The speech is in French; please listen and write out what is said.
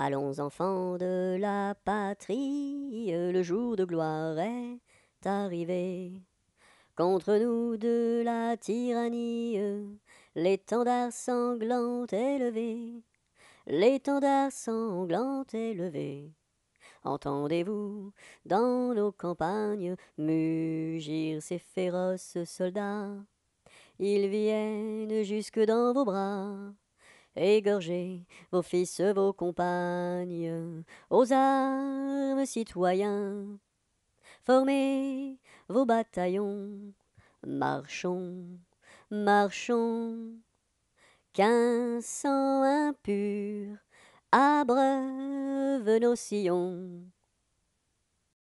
Allons enfants de la patrie, le jour de gloire est arrivé. Contre nous de la tyrannie, l'étendard sanglant est levé. L'étendard sanglant est levé. Entendez-vous dans nos campagnes mugir ces féroces soldats Ils viennent jusque dans vos bras égorgez vos fils, vos compagnes, aux armes citoyens, formez vos bataillons, marchons, marchons, qu'un sang impur abreuve nos sillons.